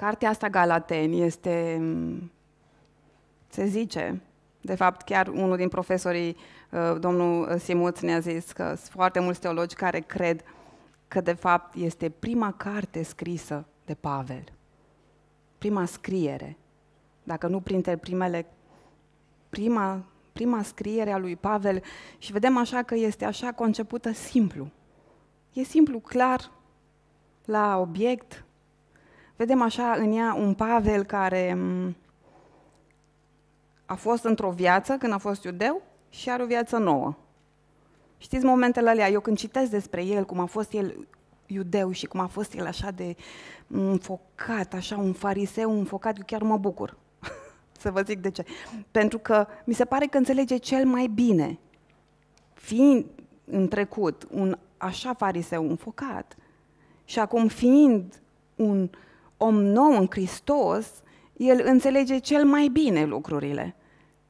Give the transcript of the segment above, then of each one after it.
Cartea asta Galateni este, se zice, de fapt chiar unul din profesorii, uh, domnul Simuț ne-a zis că sunt foarte mulți teologi care cred că de fapt este prima carte scrisă de Pavel, prima scriere, dacă nu printre primele, prima, prima scriere a lui Pavel și vedem așa că este așa concepută simplu. E simplu, clar, la obiect, vedem așa în ea un Pavel care mm, a fost într-o viață când a fost iudeu și are o viață nouă. Știți momentele alea, eu când citesc despre el, cum a fost el iudeu și cum a fost el așa de înfocat, așa un fariseu înfocat, eu chiar mă bucur. Să vă zic de ce. Pentru că mi se pare că înțelege cel mai bine, fiind în trecut un așa fariseu înfocat și acum fiind un uh, om nou în Hristos, el înțelege cel mai bine lucrurile.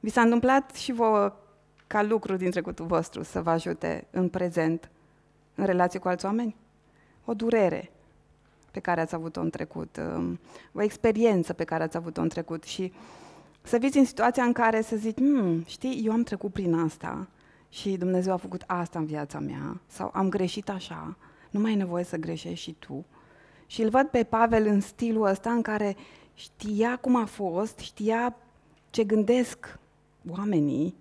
Vi s-a întâmplat și vă ca lucru din trecutul vostru să vă ajute în prezent, în relație cu alți oameni? O durere pe care ați avut-o în trecut, um, o experiență pe care ați avut-o în trecut și să fiți în situația în care să zici, hmm, știi, eu am trecut prin asta și Dumnezeu a făcut asta în viața mea sau am greșit așa, nu mai e nevoie să greșești și tu. Și îl văd pe Pavel în stilul ăsta în care știa cum a fost, știa ce gândesc oamenii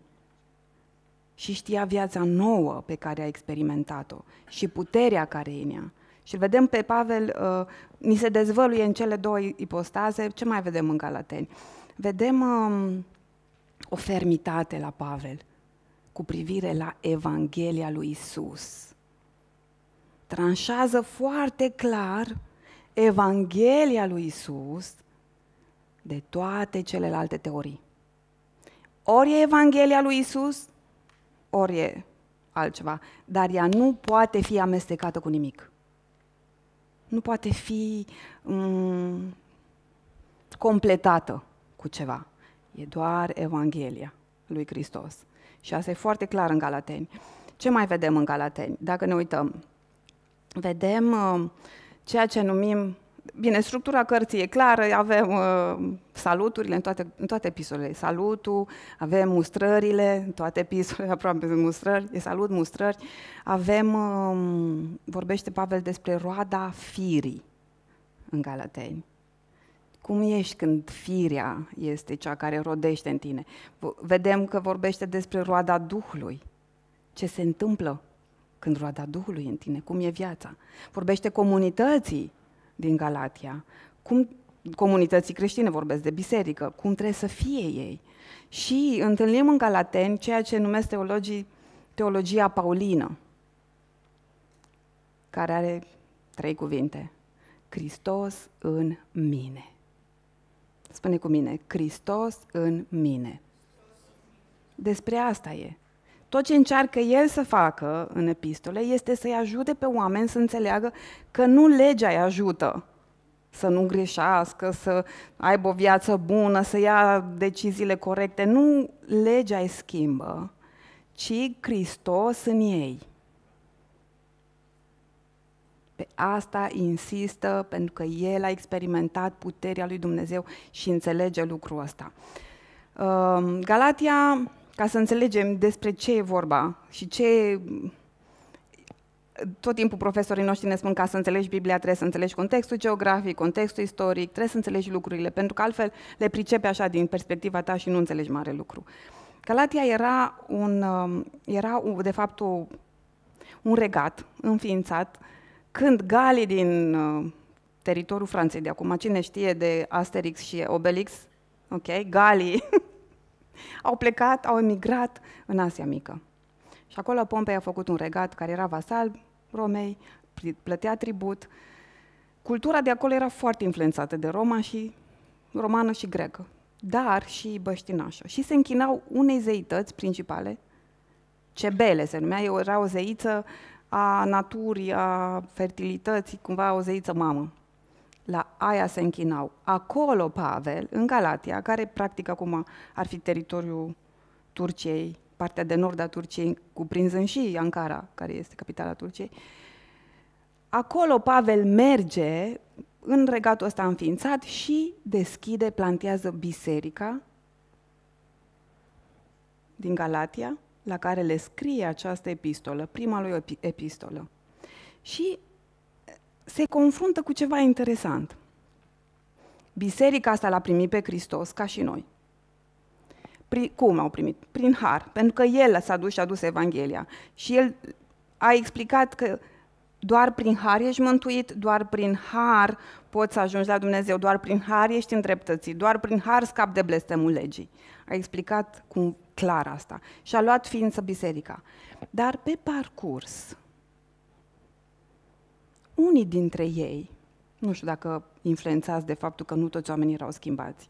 și știa viața nouă pe care a experimentat-o și puterea care e în ea. Și îl vedem pe Pavel, uh, ni se dezvăluie în cele două ipostaze, ce mai vedem în Galateni? Vedem uh, o fermitate la Pavel cu privire la Evanghelia lui Isus. Tranșează foarte clar Evanghelia lui Isus de toate celelalte teorii. Ori e Evanghelia lui Isus, ori e altceva, dar ea nu poate fi amestecată cu nimic. Nu poate fi um, completată cu ceva. E doar Evanghelia lui Hristos. Și asta e foarte clar în Galateni. Ce mai vedem în Galateni? Dacă ne uităm, vedem uh, ceea ce numim Bine, structura cărții e clară, avem uh, saluturile în toate, în toate episodele, Salutul, avem mustrările, în toate episodele, aproape sunt mustrări, e salut, mustrări. Avem, uh, vorbește Pavel despre roada firii în Galateni. Cum ești când firea este cea care rodește în tine? Vedem că vorbește despre roada Duhului. Ce se întâmplă când roada Duhului în tine, cum e viața. Vorbește comunității din Galatia, cum comunității creștine, vorbesc de biserică, cum trebuie să fie ei. Și întâlnim în Galateni ceea ce numesc teologii teologia paulină, care are trei cuvinte. Hristos în mine. Spune cu mine, Hristos în mine. Despre asta e. Tot ce încearcă el să facă în epistole este să-i ajute pe oameni să înțeleagă că nu legea îi ajută să nu greșească, să aibă o viață bună, să ia deciziile corecte. Nu legea îi schimbă, ci Hristos în ei. Pe asta insistă pentru că el a experimentat puterea lui Dumnezeu și înțelege lucrul ăsta. Ehm, Galatia ca să înțelegem despre ce e vorba și ce... Tot timpul profesorii noștri ne spun ca să înțelegi Biblia trebuie să înțelegi contextul geografic, contextul istoric, trebuie să înțelegi lucrurile, pentru că altfel le pricepe așa din perspectiva ta și nu înțelegi mare lucru. Galatia era, un, um, era de fapt un regat înființat când galii din uh, teritoriul Franței de acum, cine știe de Asterix și Obelix, ok, galii au plecat, au emigrat în Asia Mică. Și acolo Pompei a făcut un regat care era vasal Romei, plătea tribut. Cultura de acolo era foarte influențată de Roma și romană și grecă, dar și băștinașă. Și se închinau unei zeități principale, Cebele se numea, era o zeiță a naturii, a fertilității, cumva o zeiță mamă la aia se închinau. Acolo Pavel, în Galatia, care practic acum ar fi teritoriul Turciei, partea de nord a Turciei, cuprinzând și Ankara, care este capitala Turciei, acolo Pavel merge în regatul ăsta înființat și deschide, plantează biserica din Galatia, la care le scrie această epistolă, prima lui epistolă. Și se confruntă cu ceva interesant. Biserica asta l-a primit pe Hristos ca și noi. Pri, cum au primit? Prin har, pentru că El s-a dus și a dus Evanghelia. Și El a explicat că doar prin har ești mântuit, doar prin har poți să ajungi la Dumnezeu, doar prin har ești îndreptățit, doar prin har scap de blestemul legii. A explicat cum clar asta și a luat ființă biserica. Dar pe parcurs, unii dintre ei, nu știu dacă influențați de faptul că nu toți oamenii erau schimbați,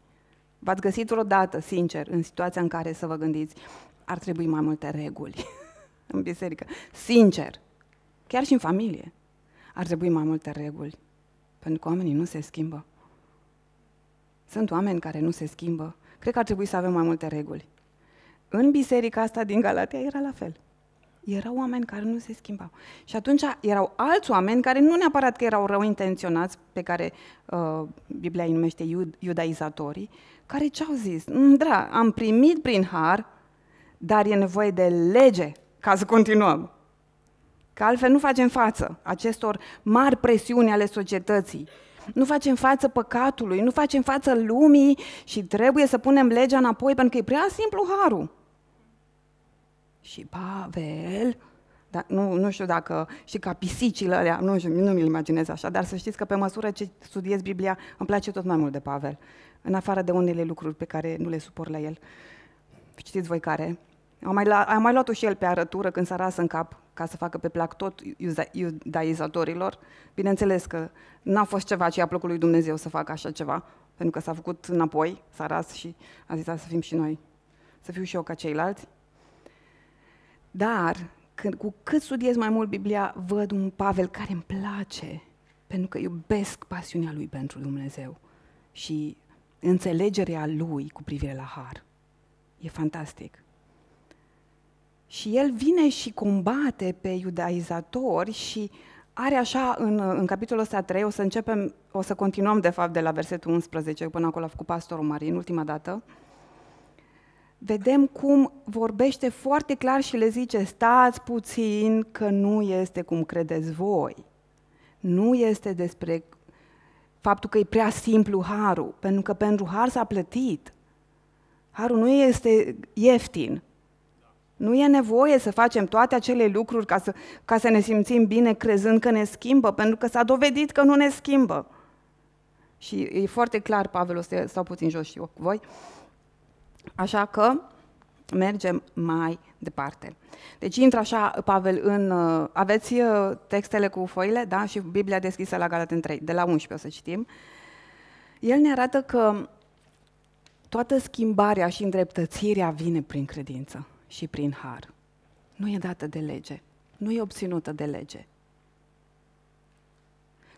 v-ați găsit vreodată, sincer, în situația în care să vă gândiți, ar trebui mai multe reguli în biserică. Sincer, chiar și în familie, ar trebui mai multe reguli, pentru că oamenii nu se schimbă. Sunt oameni care nu se schimbă. Cred că ar trebui să avem mai multe reguli. În biserica asta din Galatia era la fel erau oameni care nu se schimbau. Și atunci erau alți oameni care nu neapărat că erau rău intenționați, pe care uh, Biblia îi numește iud, iudaizatorii, care ce-au zis? Mm, da, am primit prin har, dar e nevoie de lege ca să continuăm. Că altfel nu facem față acestor mari presiuni ale societății. Nu facem față păcatului, nu facem față lumii și trebuie să punem legea înapoi pentru că e prea simplu harul și Pavel, dar nu, nu știu dacă și ca pisicile alea, nu, nu mi-l imaginez așa, dar să știți că pe măsură ce studiez Biblia, îmi place tot mai mult de Pavel, în afară de unele lucruri pe care nu le supor la el. Știți voi care? Am mai, la, am mai luat-o și el pe arătură când s-a ras în cap ca să facă pe plac tot iudaizatorilor. Bineînțeles că n-a fost ceva ce i-a plăcut lui Dumnezeu să facă așa ceva, pentru că s-a făcut înapoi, s-a ras și a zis să fim și noi, să fiu și eu ca ceilalți. Dar când, cu cât studiez mai mult Biblia, văd un Pavel care îmi place, pentru că iubesc pasiunea lui pentru Dumnezeu și înțelegerea lui cu privire la har. E fantastic. Și el vine și combate pe iudaizatori și are așa în, în capitolul ăsta 3, o să începem, o să continuăm de fapt de la versetul 11 până acolo a făcut pastorul Marin ultima dată, uh, vedem cum vorbește foarte clar și le zice, stați puțin că nu este cum credeți voi. Nu este despre faptul că e prea simplu harul, pentru că pentru har s-a plătit. Harul nu este ieftin. Nu e nevoie să facem toate acele lucruri ca să, ca să ne simțim bine crezând că ne schimbă, pentru că s-a dovedit că nu ne schimbă. Și e foarte clar, Pavel, o să stau puțin jos și eu cu voi, uh, Așa că mergem mai departe. Deci intră așa, Pavel, în... Uh, aveți uh, textele cu foile, da? Și Biblia deschisă la Galaten 3, de la 11 o să citim. El ne arată că toată schimbarea și îndreptățirea vine prin credință și prin har. Nu e dată de lege, nu e obținută de lege.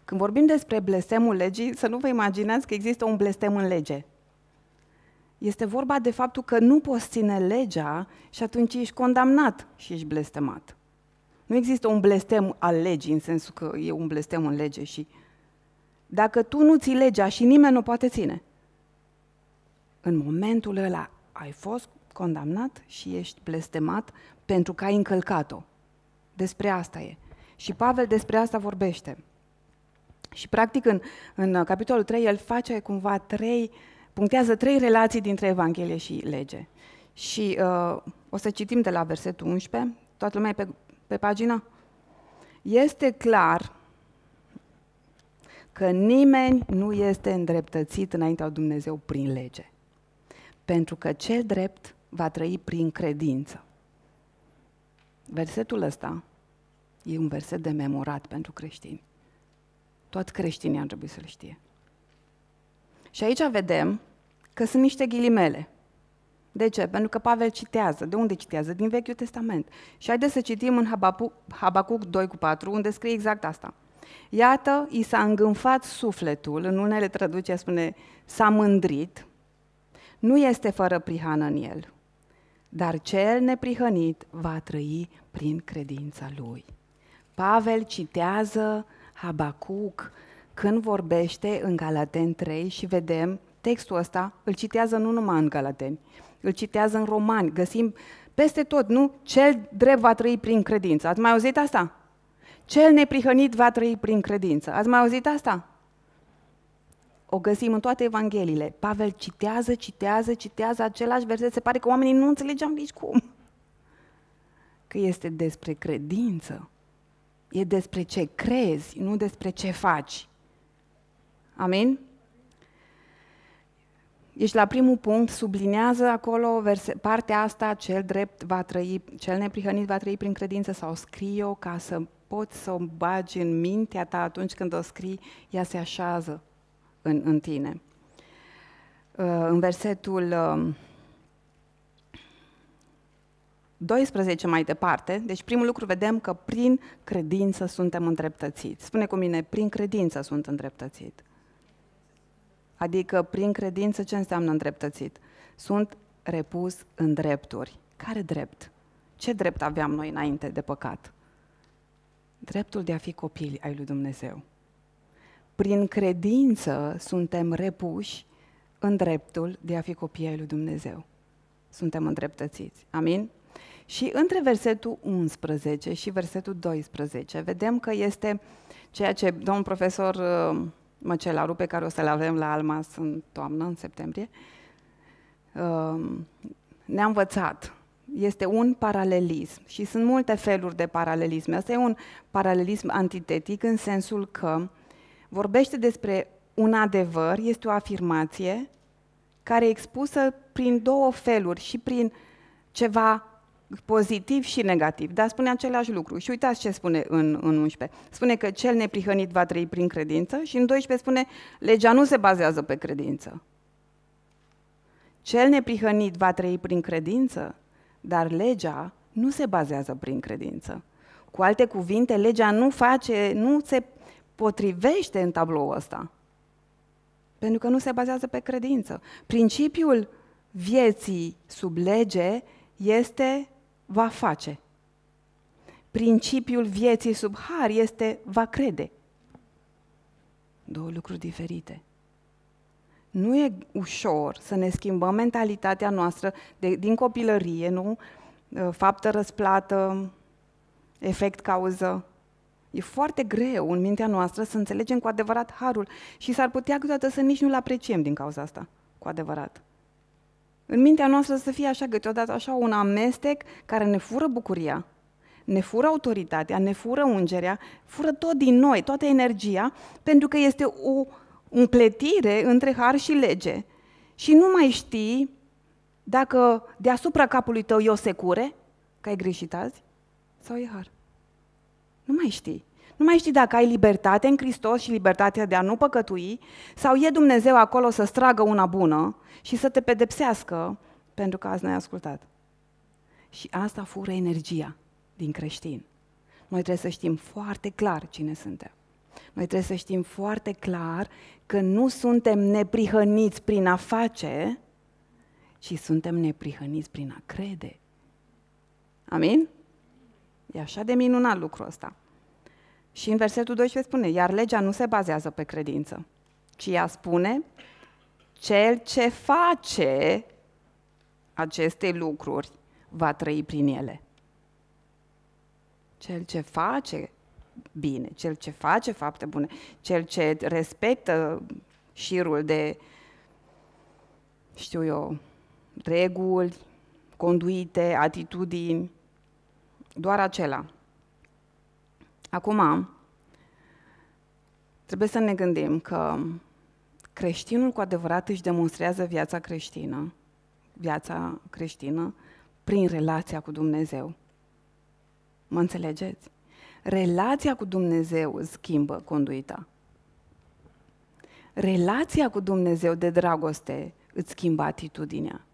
Când vorbim despre blestemul legii, să nu vă imaginați că există un blestem în lege. Este vorba de faptul că nu poți ține legea și atunci ești condamnat și ești blestemat. Nu există un blestem al legii, în sensul că e un blestem în lege și... Dacă tu nu ții legea și nimeni nu poate ține, în momentul ăla ai fost condamnat și ești blestemat pentru că ai încălcat-o. Despre asta e. Și Pavel despre asta vorbește. Și practic în, în uh, capitolul 3 el face cumva trei uh, punctează trei relații dintre Evanghelie și lege. Și uh, o să citim de la versetul 11, toată lumea e pe, pe pagină? Este clar că nimeni nu este îndreptățit înaintea lui Dumnezeu prin lege, pentru că cel drept va trăi prin credință. Versetul ăsta e un verset de memorat pentru creștini. Toți creștinii ar trebui să-l știe. Și aici vedem că sunt niște ghilimele. De ce? Pentru că Pavel citează. De unde citează? Din Vechiul Testament. Și haideți să citim în Habacuc 2 cu 4, unde scrie exact asta. Iată, i s-a îngânfat sufletul, în unele traduceri spune s-a mândrit, nu este fără prihană în el, dar cel neprihănit va trăi prin credința lui. Pavel citează Habacuc, când vorbește în Galaten 3 și vedem textul ăsta, îl citează nu numai în Galateni, îl citează în Romani, găsim peste tot, nu? Cel drept va trăi prin credință. Ați mai auzit asta? Cel neprihănit va trăi prin credință. Ați mai auzit asta? O găsim în toate evangheliile. Pavel citează, citează, citează același verset. Se pare că oamenii nu înțelegeam nici cum. Că este despre credință. E despre ce crezi, nu despre ce faci. Amin? Ești deci la primul punct sublinează acolo verse, partea asta, cel drept va trăi, cel neprihănit va trăi prin credință sau scrie-o ca să poți să o bagi în mintea ta atunci când o scrii, ea se așează în, în tine. Uh, în versetul 12 um, mai departe, deci primul lucru vedem că prin credință suntem îndreptățiți. Spune cu mine, prin credință sunt îndreptățit. Adică prin credință ce înseamnă îndreptățit? Sunt repus în drepturi. Care drept? Ce drept aveam noi înainte de păcat? Dreptul de a fi copii ai lui Dumnezeu. Prin credință suntem repuși în dreptul de a fi copii ai lui Dumnezeu. Suntem îndreptățiți. Amin? Și între versetul 11 și versetul 12 vedem că este ceea ce domnul profesor uh, măcelarul pe care o să-l avem la Almas în toamnă, în septembrie, um, ne-a învățat. Este un paralelism și sunt multe feluri de paralelism. Asta e un paralelism antitetic în sensul că vorbește despre un adevăr, este o afirmație care e expusă prin două feluri și prin ceva pozitiv și negativ, dar spune același lucru. Și uitați ce spune în, în 11. Spune că cel neprihănit va trăi prin credință și în 12 spune legea nu se bazează pe credință. Cel neprihănit va trăi prin credință, dar legea nu se bazează prin credință. Cu alte cuvinte, legea nu face, nu se potrivește în tabloul ăsta. Pentru că nu se bazează pe credință. Principiul vieții sub lege este va face. Principiul vieții sub har este va crede. Două lucruri diferite. Nu e ușor să ne schimbăm mentalitatea noastră de, din copilărie, nu? Uh, faptă răsplată, efect cauză. E foarte greu în mintea noastră să înțelegem cu adevărat harul și s-ar putea câteodată să nici nu-l apreciem din cauza asta, cu adevărat. În mintea noastră să fie așa câteodată așa un amestec care ne fură bucuria, ne fură autoritatea, ne fură ungerea, fură tot din noi, toată energia, pentru că este o împletire între har și lege. Și nu mai știi dacă deasupra capului tău e o secure, că ai greșit azi, sau e har. Nu mai știi. Nu mai știi dacă ai libertate în Hristos și libertatea de a nu păcătui, sau e Dumnezeu acolo să stragă una bună și să te pedepsească pentru că azi n-ai ascultat. Și asta fură energia din creștin. Noi trebuie să știm foarte clar cine suntem. Noi trebuie să știm foarte clar că nu suntem neprihăniți prin a face, ci suntem neprihăniți prin a crede. Amin? E așa de minunat lucrul ăsta. Și în versetul 12 spune, iar legea nu se bazează pe credință, ci ea spune, cel ce face aceste lucruri va trăi prin ele. Cel ce face bine, cel ce face fapte bune, cel ce respectă șirul de, știu eu, reguli, conduite, atitudini, doar acela Acum, trebuie să ne gândim că creștinul cu adevărat își demonstrează viața creștină, viața creștină, prin relația cu Dumnezeu. Mă înțelegeți? Relația cu Dumnezeu schimbă conduita. Relația cu Dumnezeu de dragoste îți schimbă atitudinea.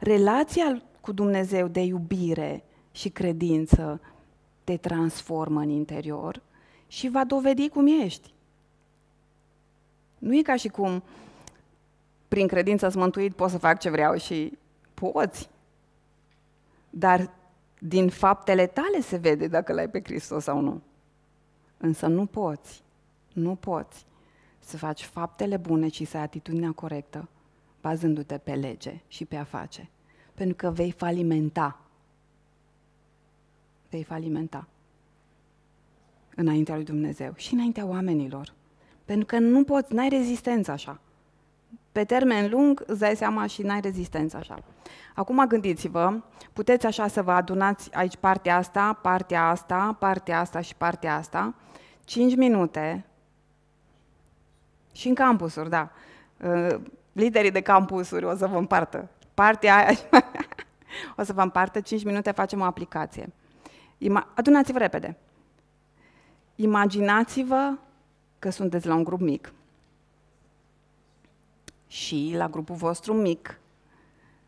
Relația cu Dumnezeu de iubire și credință te transformă în interior și va dovedi cum ești. Nu e ca și cum prin credință smântuit poți pot să fac ce vreau și poți. Dar din faptele tale se vede dacă l-ai pe Hristos sau nu. Însă nu poți, nu poți să faci faptele bune și să ai atitudinea corectă, bazându-te pe lege și pe a face. Pentru că vei falimenta vei falimenta înaintea lui Dumnezeu și înaintea oamenilor. Pentru că nu poți, n-ai rezistență așa. Pe termen lung îți dai seama și n-ai rezistență așa. Acum gândiți-vă, puteți așa să vă adunați aici partea asta, partea asta, partea asta și partea asta, 5 minute și în campusuri, da. Uh, liderii de campusuri o să vă împartă. Partea aia o să vă împartă, 5 minute facem o aplicație. Ima- adunați-vă repede. Imaginați-vă că sunteți la un grup mic. Și la grupul vostru mic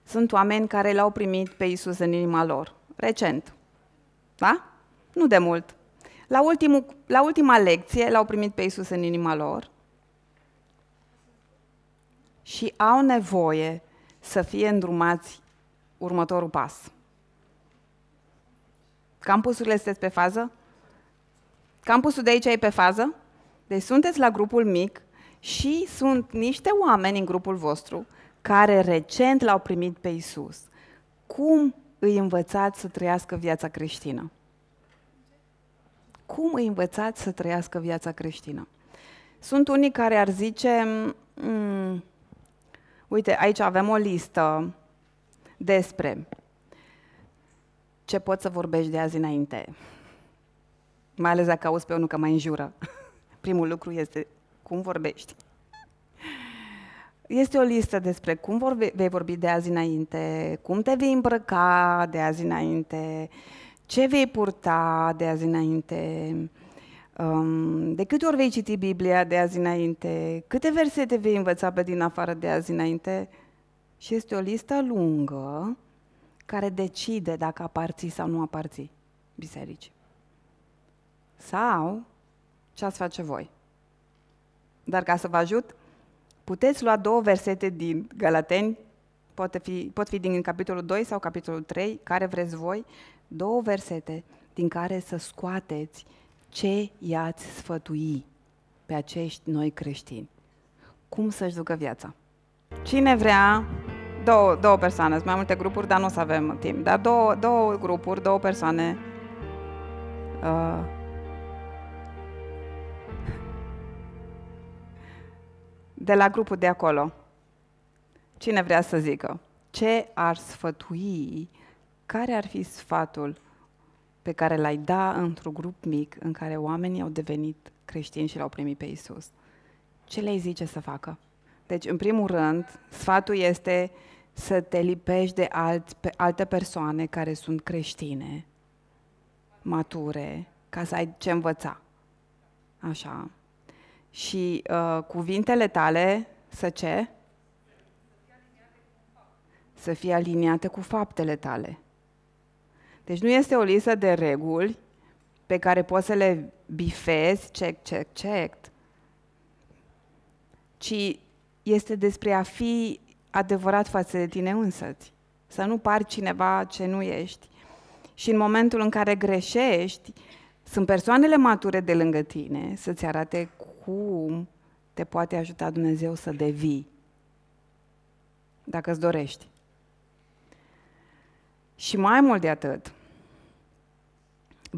sunt oameni care l-au primit pe Isus în inima lor. Recent. Da? Nu de mult. La, ultimul, la ultima lecție l-au primit pe Isus în inima lor și au nevoie să fie îndrumați următorul pas. Campusurile sunteți pe fază? Campusul de aici e pe fază? Deci sunteți la grupul mic și sunt niște oameni în grupul vostru care recent l-au primit pe Isus. Cum îi învățați să trăiască viața creștină? Cum îi învățați să trăiască viața creștină? Sunt unii care ar zice, mm, uite, aici avem o listă despre ce poți să vorbești de azi înainte. Mai ales dacă auzi pe unul că mai înjură. Primul lucru este cum vorbești. Este o listă despre cum vorbe, vei vorbi de azi înainte, cum te vei îmbrăca de azi înainte, ce vei purta de azi înainte, um, de câte ori vei citi Biblia de azi înainte, câte versete vei învăța pe din afară de azi înainte. Și este o listă lungă care decide dacă aparții sau nu aparții bisericii. Sau ce ați face voi. Dar ca să vă ajut, puteți lua două versete din Galateni, pot fi, pot fi din capitolul 2 sau capitolul 3, care vreți voi, două versete din care să scoateți ce i-ați sfătui pe acești noi creștini. Cum să-și ducă viața. Cine vrea două, două persoane, sunt mai multe grupuri, dar nu o să avem timp. Dar două, două grupuri, două persoane. Uh, de la grupul de acolo. Cine vrea să zică? Ce ar sfătui? Care ar fi sfatul pe care l-ai da într-un grup mic în care oamenii au devenit creștini și l-au primit pe Isus? Ce le-ai zice să facă? Deci, în primul rând, sfatul este să te lipești de alt, pe, alte persoane care sunt creștine, mature, ca să ai ce învăța. Așa. Și uh, cuvintele tale să ce? Să fie aliniate cu faptele tale. Deci nu este o listă de reguli pe care poți să le bifezi, check, check, check, ci este despre a fi adevărat față de tine însăți, să nu pari cineva ce nu ești. Și în momentul în care greșești, sunt persoanele mature de lângă tine să-ți arate cum te poate ajuta Dumnezeu să devii, dacă îți dorești. Și mai mult de atât,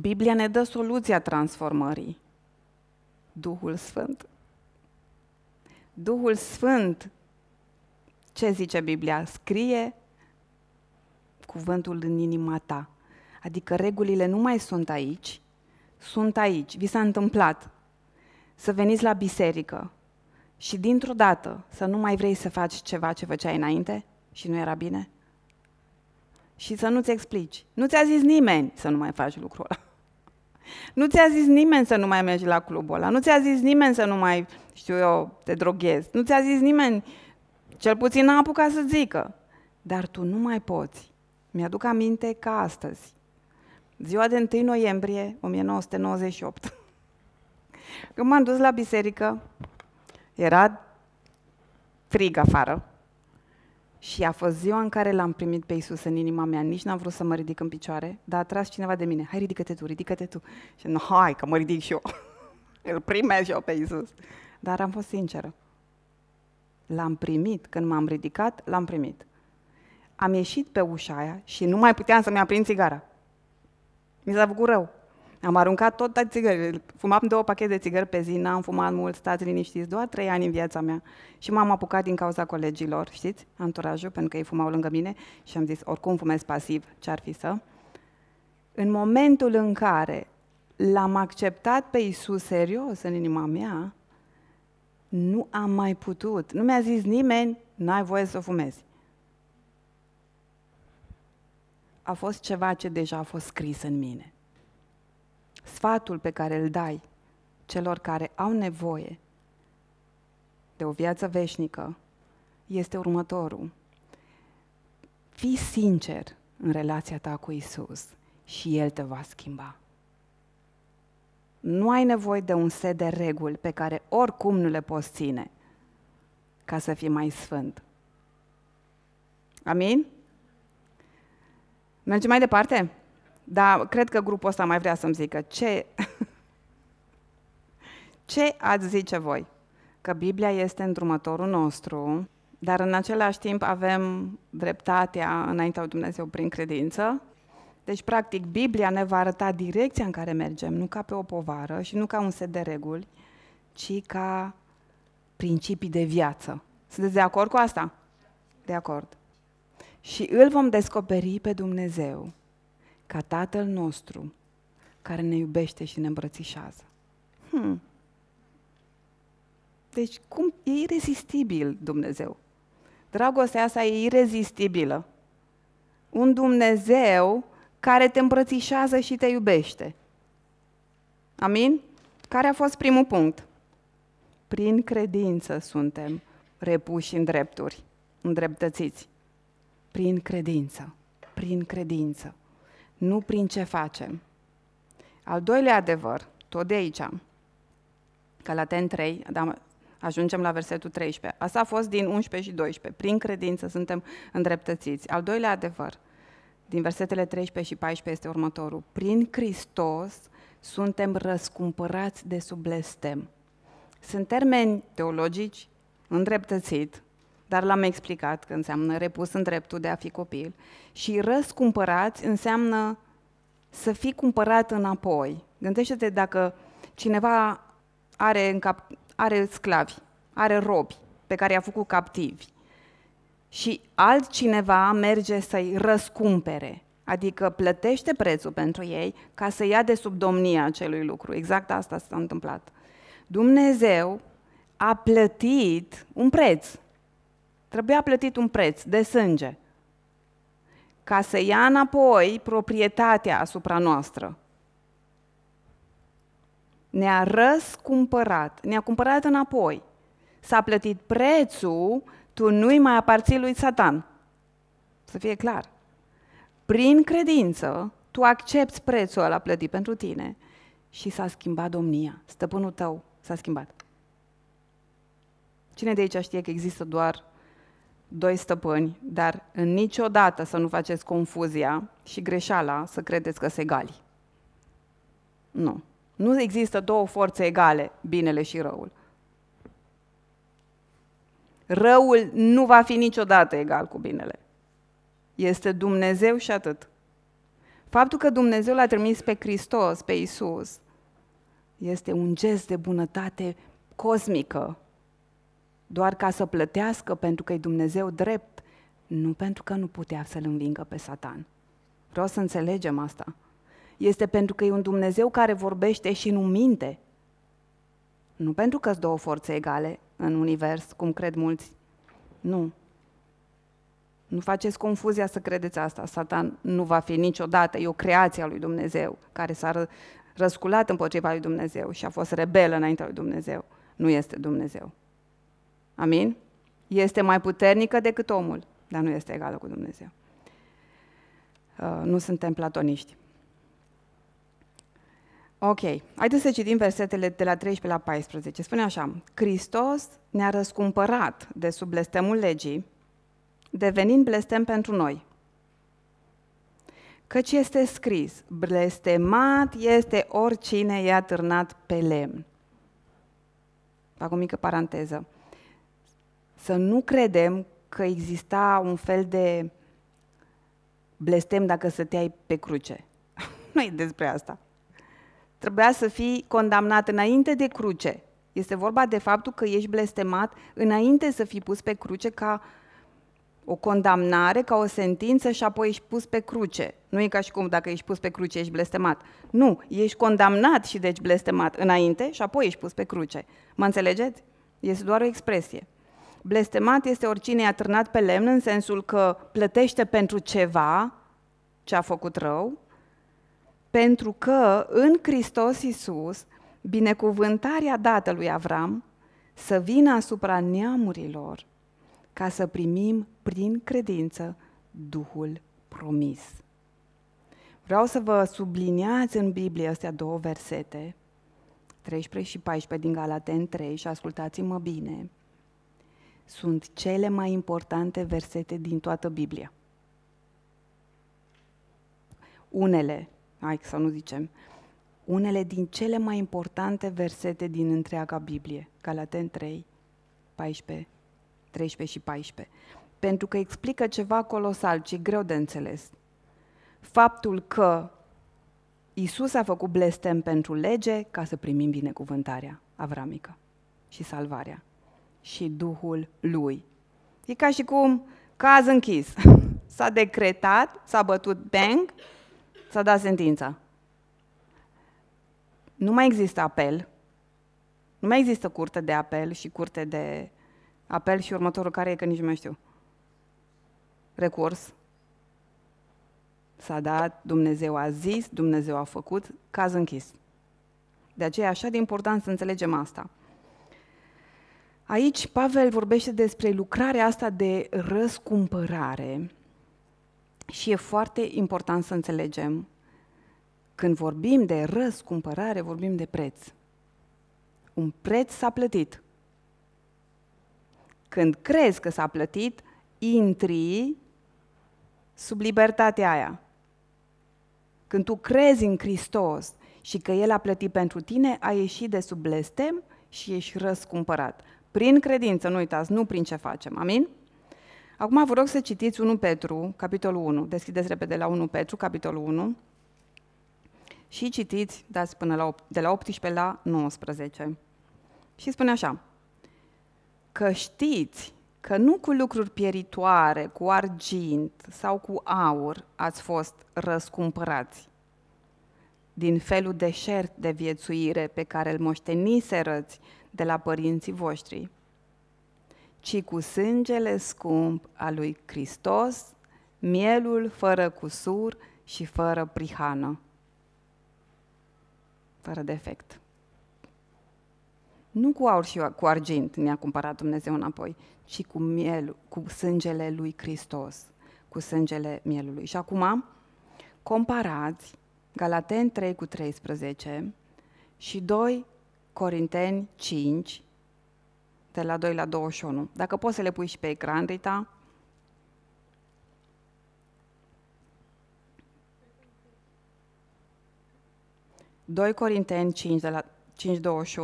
Biblia ne dă soluția transformării. Duhul Sfânt. Duhul Sfânt ce zice Biblia? Scrie cuvântul în inima ta. Adică regulile nu mai sunt aici, sunt aici. Vi s-a întâmplat să veniți la biserică și dintr-o dată să nu mai vrei să faci ceva ce făceai înainte și nu era bine? Și să nu-ți explici. Nu ți-a zis nimeni să nu mai faci lucrul ăla. Nu ți-a zis nimeni să nu mai mergi la clubul ăla. Nu ți-a zis nimeni să nu mai, știu eu, te droghezi. Nu ți-a zis nimeni cel puțin n-a apucat să zică. Dar tu nu mai poți. Mi-aduc aminte ca astăzi. Ziua de 1 noiembrie 1998. Când m-am dus la biserică, era frig afară. Și a fost ziua în care l-am primit pe Isus în inima mea. Nici n-am vrut să mă ridic în picioare, dar a tras cineva de mine. Hai, ridică-te tu, ridică-te tu. Și nu, hai, că mă ridic și eu. Îl primesc și eu pe Isus. Dar am fost sinceră. L-am primit. Când m-am ridicat, l-am primit. Am ieșit pe ușa aia și nu mai puteam să-mi aprind țigara. Mi s-a făcut rău. Am aruncat tot țigările. Fumam două pachete de țigări pe zi, n-am fumat mult, stați liniștiți, doar trei ani în viața mea. Și m-am apucat din cauza colegilor, știți, anturajul, pentru că ei fumau lângă mine și am zis, oricum fumez pasiv, ce-ar fi să. În momentul în care l-am acceptat pe Isus serios în inima mea, nu am mai putut. Nu mi-a zis nimeni, n-ai voie să fumezi. A fost ceva ce deja a fost scris în mine. Sfatul pe care îl dai celor care au nevoie de o viață veșnică este următorul. Fii sincer în relația ta cu Isus și El te va schimba. Nu ai nevoie de un set de reguli pe care oricum nu le poți ține ca să fii mai sfânt. Amin? Mergem mai departe? Dar cred că grupul ăsta mai vrea să-mi zică ce... ce ați zice voi? Că Biblia este îndrumătorul nostru, dar în același timp avem dreptatea înaintea lui Dumnezeu prin credință deci, practic, Biblia ne va arăta direcția în care mergem, nu ca pe o povară și nu ca un set de reguli, ci ca principii de viață. Sunteți de acord cu asta? De acord. Și îl vom descoperi pe Dumnezeu ca Tatăl nostru care ne iubește și ne îmbrățișează. Hmm. Deci cum e irezistibil Dumnezeu. Dragostea asta e irezistibilă. Un Dumnezeu care te îmbrățișează și te iubește. Amin? Care a fost primul punct? Prin credință suntem repuși în drepturi, îndreptățiți. Prin credință, prin credință, nu prin ce facem. Al doilea adevăr, tot de aici, Galaten 3, da, ajungem la versetul 13. Asta a fost din 11 și 12. Prin credință suntem îndreptățiți. Al doilea adevăr, din versetele 13 și 14 este următorul. Prin Hristos suntem răscumpărați de sub blestem. Sunt termeni teologici, îndreptățit, dar l-am explicat că înseamnă repus în dreptul de a fi copil. Și răscumpărați înseamnă să fii cumpărat înapoi. Gândește-te dacă cineva are, în cap, are sclavi, are robi pe care i-a făcut captivi și altcineva merge să-i răscumpere, adică plătește prețul pentru ei ca să ia de sub domnia acelui lucru. Exact asta s-a întâmplat. Dumnezeu a plătit un preț. Trebuia plătit un preț de sânge ca să ia înapoi proprietatea asupra noastră. Ne-a răscumpărat, ne-a cumpărat înapoi. S-a plătit prețul tu nu-i mai aparții lui Satan. Să fie clar. Prin credință, tu accepti prețul ăla plătit pentru tine și s-a schimbat domnia. Stăpânul tău s-a schimbat. Cine de aici știe că există doar doi stăpâni, dar în niciodată să nu faceți confuzia și greșeala să credeți că sunt egali. Nu. Nu există două forțe egale, binele și răul. Răul nu va fi niciodată egal cu binele. Este Dumnezeu și atât. Faptul că Dumnezeu l-a trimis pe Hristos, pe Isus, este un gest de bunătate cosmică, doar ca să plătească pentru că e Dumnezeu drept, nu pentru că nu putea să-l învingă pe Satan. Vreau să înțelegem asta. Este pentru că e un Dumnezeu care vorbește și nu minte. Nu pentru că sunt două forțe egale, în univers, cum cred mulți. Nu. Nu faceți confuzia să credeți asta. Satan nu va fi niciodată. E o creație a lui Dumnezeu care s-a răsculat împotriva lui Dumnezeu și a fost rebel înaintea lui Dumnezeu. Nu este Dumnezeu. Amin? Este mai puternică decât omul, dar nu este egală cu Dumnezeu. Uh, nu suntem platoniști. Ok, haideți să citim versetele de la 13 la 14. Spune așa, Hristos ne-a răscumpărat de sub blestemul legii, devenind blestem pentru noi. Căci este scris, blestemat este oricine i-a târnat pe lemn. Fac o mică paranteză. Să nu credem că exista un fel de blestem dacă stăteai pe cruce. nu e despre asta. Trebuia să fii condamnat înainte de cruce. Este vorba de faptul că ești blestemat înainte să fii pus pe cruce ca o condamnare, ca o sentință și apoi ești pus pe cruce. Nu e ca și cum dacă ești pus pe cruce ești blestemat. Nu, ești condamnat și deci blestemat înainte și apoi ești pus pe cruce. Mă înțelegeți? Este doar o expresie. Blestemat este oricine i-a pe lemn în sensul că plătește pentru ceva ce a făcut rău pentru că în Hristos Iisus, binecuvântarea dată lui Avram să vină asupra neamurilor ca să primim prin credință Duhul promis. Vreau să vă subliniați în Biblie astea două versete, 13 și 14 din Galaten 3 și ascultați-mă bine. Sunt cele mai importante versete din toată Biblia. Unele hai să nu zicem, unele din cele mai importante versete din întreaga Biblie, Galaten 3, 14, 13 și 14, pentru că explică ceva colosal, ce greu de înțeles. Faptul că Isus a făcut blestem pentru lege ca să primim binecuvântarea avramică și salvarea și Duhul Lui. E ca și cum caz închis. S-a decretat, s-a bătut bang S-a dat sentința. Nu mai există apel. Nu mai există curte de apel și curte de apel și următorul care e că nici nu mai știu. Recurs. S-a dat, Dumnezeu a zis, Dumnezeu a făcut, caz închis. De aceea e așa de important să înțelegem asta. Aici Pavel vorbește despre lucrarea asta de răscumpărare, și e foarte important să înțelegem, când vorbim de răscumpărare, vorbim de preț. Un preț s-a plătit. Când crezi că s-a plătit, intri sub libertatea aia. Când tu crezi în Hristos și că El a plătit pentru tine, ai ieșit de sub blestem și ești răscumpărat. Prin credință, nu uitați, nu prin ce facem. Amin? Acum vă rog să citiți 1 Petru, capitolul 1. Deschideți repede la 1 Petru, capitolul 1. Și citiți, dați până la, de la 18 la 19. Și spune așa. Că știți că nu cu lucruri pieritoare, cu argint sau cu aur ați fost răscumpărați din felul deșert de viețuire pe care îl moșteniserăți de la părinții voștri, ci cu sângele scump al lui Hristos, mielul fără cusur și fără prihană, fără defect. Nu cu aur și cu argint ne-a cumpărat Dumnezeu înapoi, ci cu, miel, cu sângele lui Hristos, cu sângele mielului. Și acum, comparați Galaten 3 cu 13 și 2 Corinteni 5 de la 2 la 21. Dacă poți să le pui și pe ecran, Rita. Doi Corinteni 5, de la 5.21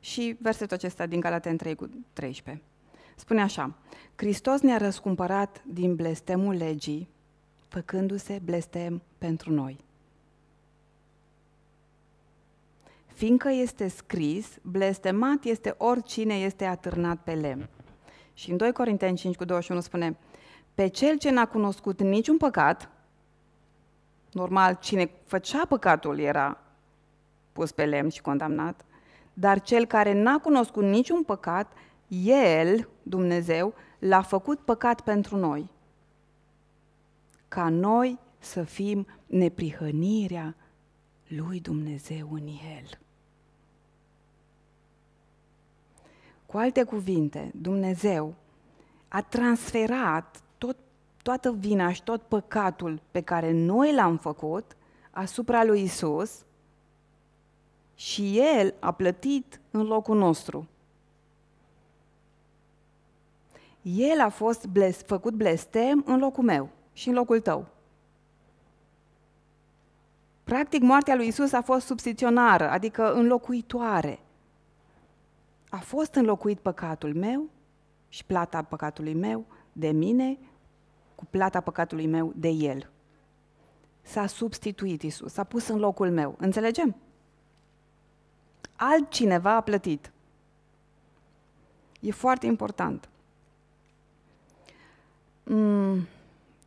și versetul acesta din Galaten 3 cu 13. Spune așa, Hristos ne-a răscumpărat din blestemul legii, făcându-se blestem pentru noi. fiindcă este scris, blestemat este oricine este atârnat pe lemn. Și în 2 Corinteni 5 cu 21 spune, pe cel ce n-a cunoscut niciun păcat, normal, cine făcea păcatul era pus pe lemn și condamnat, dar cel care n-a cunoscut niciun păcat, el, Dumnezeu, l-a făcut păcat pentru noi. Ca noi să fim neprihănirea lui Dumnezeu în el. Cu alte cuvinte, Dumnezeu a transferat tot, toată vina și tot păcatul pe care noi l-am făcut asupra lui Isus și El a plătit în locul nostru. El a fost bles, făcut blestem în locul meu și în locul tău. Practic, moartea lui Isus a fost substiționară, adică înlocuitoare – a fost înlocuit păcatul meu și plata păcatului meu de mine cu plata păcatului meu de el. S-a substituit Isus, s-a pus în locul meu. Înțelegem? Altcineva a plătit. E foarte important. Mm,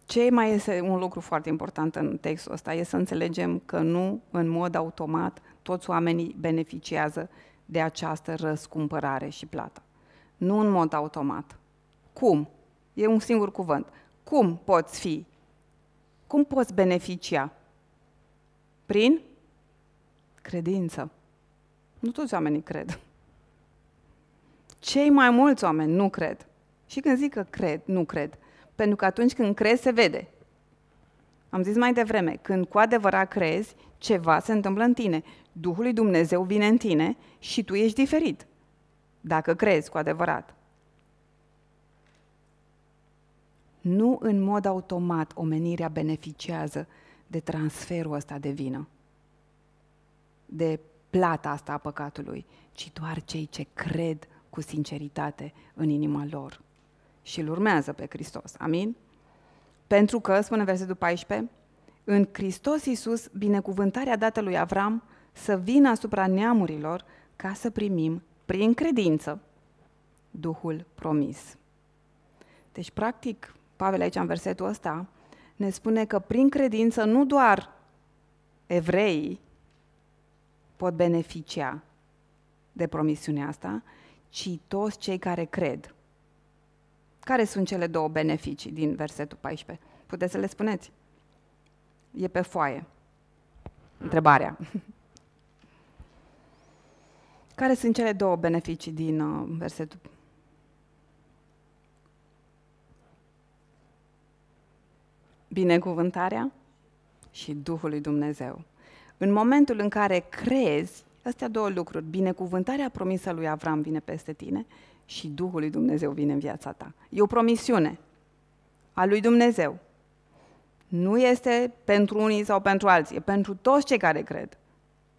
ce mai este un lucru foarte important în textul ăsta e să înțelegem că nu în mod automat toți oamenii beneficiază de această răscumpărare și plată. Nu în mod automat. Cum? E un singur cuvânt. Cum poți fi? Cum poți beneficia? Prin credință. Nu toți oamenii cred. Cei mai mulți oameni nu cred. Și când zic că cred, nu cred. Pentru că atunci când crezi, se vede. Am zis mai devreme, când cu adevărat crezi, ceva se întâmplă în tine. Duhul lui Dumnezeu vine în tine și tu ești diferit, dacă crezi cu adevărat. Nu în mod automat omenirea beneficiază de transferul ăsta de vină, de plata asta a păcatului, ci doar cei ce cred cu sinceritate în inima lor și îl urmează pe Hristos. Amin? Pentru că, spune versetul 14, în Hristos Iisus, binecuvântarea dată lui Avram să vină asupra neamurilor ca să primim prin credință Duhul promis. Deci, practic, Pavel aici în versetul ăsta ne spune că prin credință nu doar evreii pot beneficia de promisiunea asta, ci toți cei care cred. Care sunt cele două beneficii din versetul 14? Puteți să le spuneți? E pe foaie. Întrebarea. Care sunt cele două beneficii din uh, versetul? Binecuvântarea și Duhul lui Dumnezeu. În momentul în care crezi, astea două lucruri, binecuvântarea promisă lui Avram vine peste tine și Duhul lui Dumnezeu vine în viața ta. E o promisiune a lui Dumnezeu. Nu este pentru unii sau pentru alții, e pentru toți cei care cred.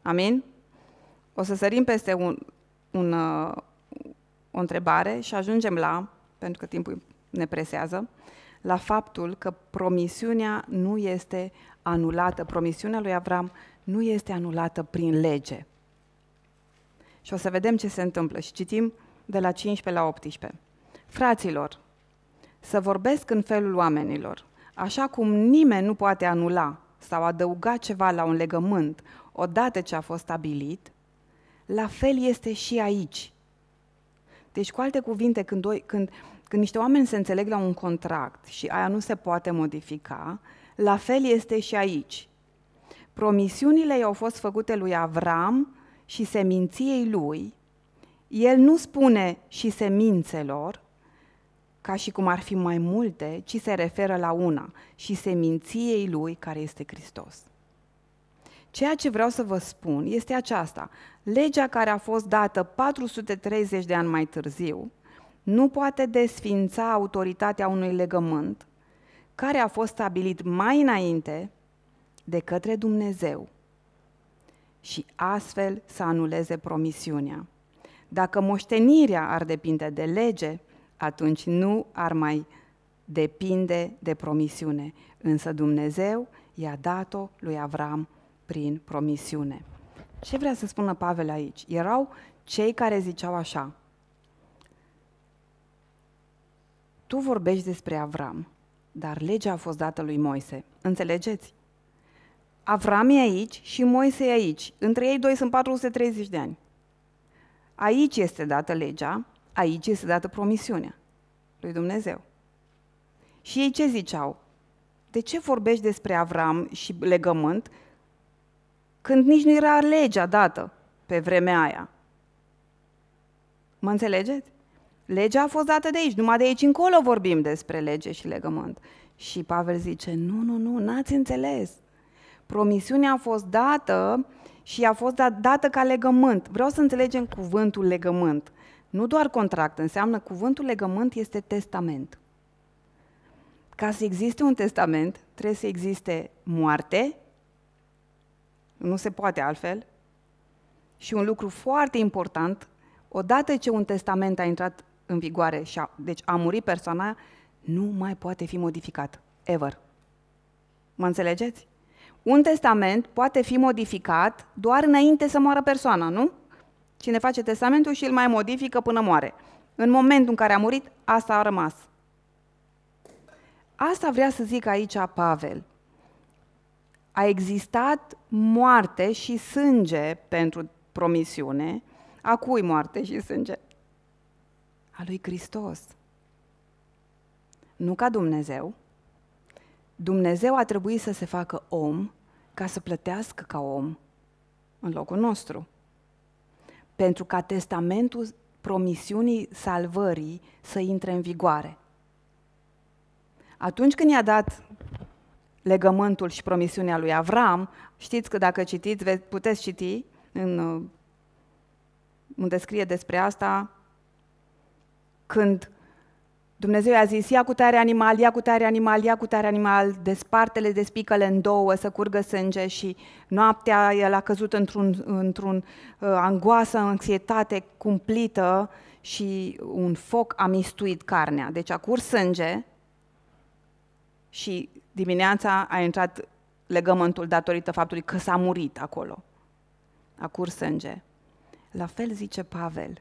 Amin? O să sărim peste un, un, uh, o întrebare și ajungem la, pentru că timpul ne presează, la faptul că promisiunea nu este anulată, promisiunea lui Avram nu este anulată prin lege. Și o să vedem ce se întâmplă și citim de la 15 la 18. Fraților, să vorbesc în felul oamenilor, așa cum nimeni nu poate anula sau adăuga ceva la un legământ odată ce a fost stabilit, la fel este și aici. Deci, cu alte cuvinte, când, doi, când, când niște oameni se înțeleg la un contract și aia nu se poate modifica, la fel este și aici. Promisiunile i-au fost făcute lui Avram și seminției lui. El nu spune și semințelor, ca și cum ar fi mai multe, ci se referă la una, și seminției lui care este Hristos. Ceea ce vreau să vă spun este aceasta. Legea care a fost dată 430 de ani mai târziu nu poate desfința autoritatea unui legământ care a fost stabilit mai înainte de către Dumnezeu și astfel să anuleze promisiunea. Dacă moștenirea ar depinde de lege, atunci nu ar mai depinde de promisiune, însă Dumnezeu i-a dat-o lui Avram prin promisiune. Ce vrea să spună Pavel aici? Erau cei care ziceau așa. Tu vorbești despre Avram, dar legea a fost dată lui Moise. Înțelegeți? Avram e aici și Moise e aici. Între ei doi sunt 430 de ani. Aici este dată legea, aici este dată promisiunea lui Dumnezeu. Și ei ce ziceau? De ce vorbești despre Avram și legământ când nici nu era legea dată pe vremea aia. Mă înțelegeți? Legea a fost dată de aici, numai de aici încolo vorbim despre lege și legământ. Și Pavel zice, nu, nu, nu, n-ați înțeles. Promisiunea a fost dată și a fost dată ca legământ. Vreau să înțelegem cuvântul legământ. Nu doar contract, înseamnă cuvântul legământ este testament. Ca să existe un testament, trebuie să existe moarte nu se poate altfel. Și un lucru foarte important, odată ce un testament a intrat în vigoare și a, deci a murit persoana, nu mai poate fi modificat. Ever. Mă înțelegeți? Un testament poate fi modificat doar înainte să moară persoana, nu? Cine face testamentul și îl mai modifică până moare. În momentul în care a murit, asta a rămas. Asta vrea să zic aici Pavel a existat moarte și sânge pentru promisiune. A cui moarte și sânge? A lui Hristos. Nu ca Dumnezeu. Dumnezeu a trebuit să se facă om ca să plătească ca om în locul nostru. Pentru ca testamentul promisiunii salvării să intre în vigoare. Atunci când i-a dat legământul și promisiunea lui Avram, știți că dacă citiți, puteți citi în, uh, unde scrie despre asta, când Dumnezeu a zis, ia cu tare animal, ia cu tare animal, ia cu tare animal, despartele, despicăle în două, să curgă sânge și noaptea el a căzut într-un, într-un uh, angoasă, anxietate cumplită și un foc a mistuit carnea. Deci a curs sânge și Dimineața a intrat legământul datorită faptului că s-a murit acolo. A curs sânge. La fel zice Pavel,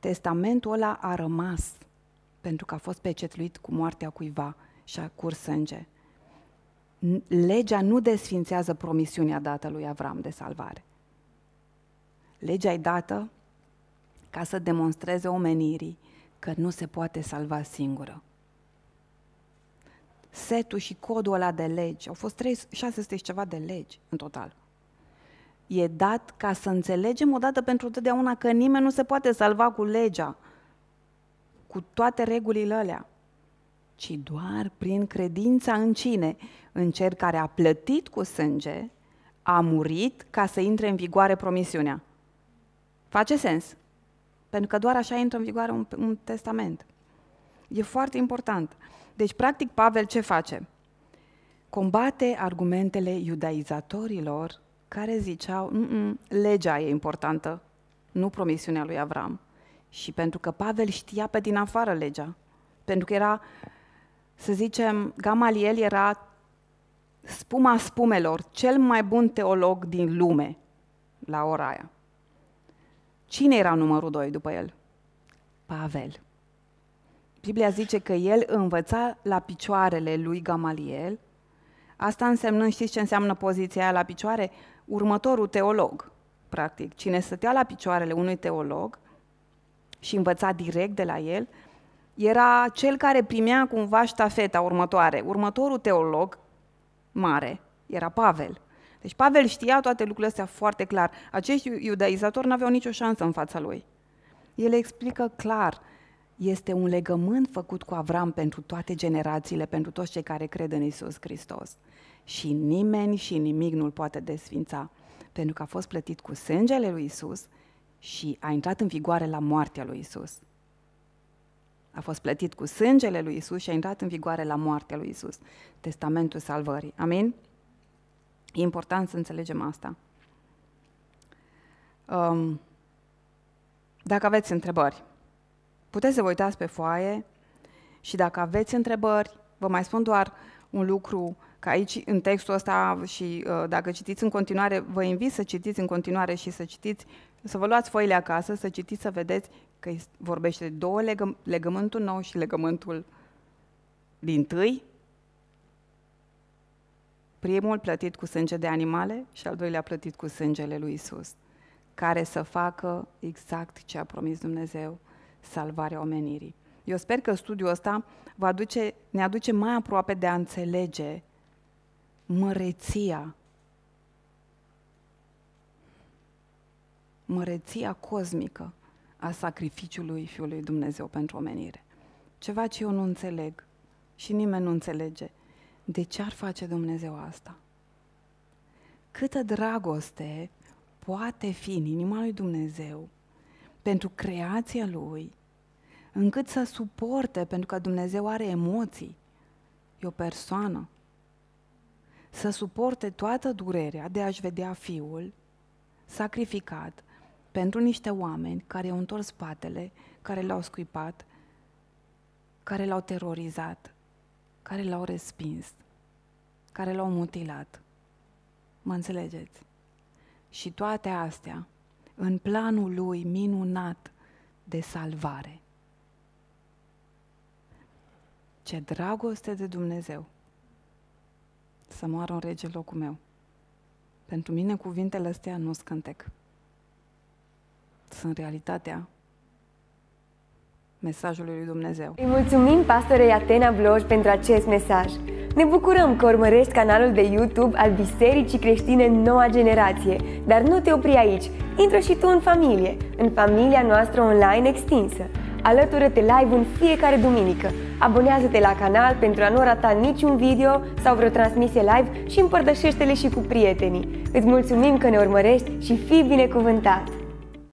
testamentul ăla a rămas pentru că a fost pecetluit cu moartea cuiva și a curs sânge. Legea nu desfințează promisiunea dată lui Avram de salvare. Legea e dată ca să demonstreze omenirii că nu se poate salva singură setul și codul ăla de legi. Au fost 3, 600 și ceva de legi în total. E dat ca să înțelegem odată pentru totdeauna că nimeni nu se poate salva cu legea, cu toate regulile alea, ci doar prin credința în cine? În cer care a plătit cu sânge, a murit ca să intre în vigoare promisiunea. Face sens. Pentru că doar așa intră în vigoare un, un testament. E foarte important. Deci, practic, Pavel ce face? Combate argumentele iudaizatorilor care ziceau, legea e importantă, nu promisiunea lui Avram. Și pentru că Pavel știa pe din afară legea, pentru că era, să zicem, Gamaliel era spuma spumelor, cel mai bun teolog din lume la ora aia. Cine era numărul doi după el? Pavel. Biblia zice că el învăța la picioarele lui Gamaliel, asta însemnând, știți ce înseamnă poziția aia la picioare? Următorul teolog, practic, cine stătea la picioarele unui teolog și învăța direct de la el, era cel care primea cumva ștafeta următoare. Următorul teolog mare era Pavel. Deci Pavel știa toate lucrurile astea foarte clar. Acești iudaizatori n-aveau nicio șansă în fața lui. El explică clar este un legământ făcut cu Avram pentru toate generațiile, pentru toți cei care cred în Isus Hristos. Și nimeni și nimic nu-l poate desfința, pentru că a fost plătit cu sângele lui Isus și a intrat în vigoare la moartea lui Isus. A fost plătit cu sângele lui Isus și a intrat în vigoare la moartea lui Isus. Testamentul salvării. Amin? E important să înțelegem asta. Um, dacă aveți întrebări, Puteți să vă uitați pe foaie și dacă aveți întrebări, vă mai spun doar un lucru, că aici în textul ăsta și uh, dacă citiți în continuare, vă invit să citiți în continuare și să citiți, să vă luați foile acasă, să citiți, să vedeți că vorbește de două legăm, legământul nou și legământul din tâi, primul plătit cu sânge de animale și al doilea plătit cu sângele lui Isus, care să facă exact ce a promis Dumnezeu salvarea omenirii. Eu sper că studiul ăsta va aduce, ne aduce mai aproape de a înțelege măreția, măreția cosmică a sacrificiului Fiului Dumnezeu pentru omenire. Ceva ce eu nu înțeleg și nimeni nu înțelege. De ce ar face Dumnezeu asta? Câtă dragoste poate fi în inima lui Dumnezeu pentru creația lui, încât să suporte, pentru că Dumnezeu are emoții, e o persoană, să suporte toată durerea de a-și vedea fiul sacrificat pentru niște oameni care i-au întors spatele, care l-au scuipat, care l-au terorizat, care l-au respins, care l-au mutilat. Mă înțelegeți? Și toate astea în planul lui minunat de salvare. Ce dragoste de Dumnezeu să moară un rege locul meu. Pentru mine cuvintele astea nu scântec. Sunt realitatea mesajului lui Dumnezeu. Îi mulțumim pastorei Atena Bloj pentru acest mesaj. Ne bucurăm că urmărești canalul de YouTube al Bisericii Creștine Noua Generație, dar nu te opri aici. Intră și tu în familie, în familia noastră online extinsă. Alătură-te live în fiecare duminică. Abonează-te la canal pentru a nu rata niciun video sau vreo transmisie live și împărtășește-le și cu prietenii. Îți mulțumim că ne urmărești și fii binecuvântat!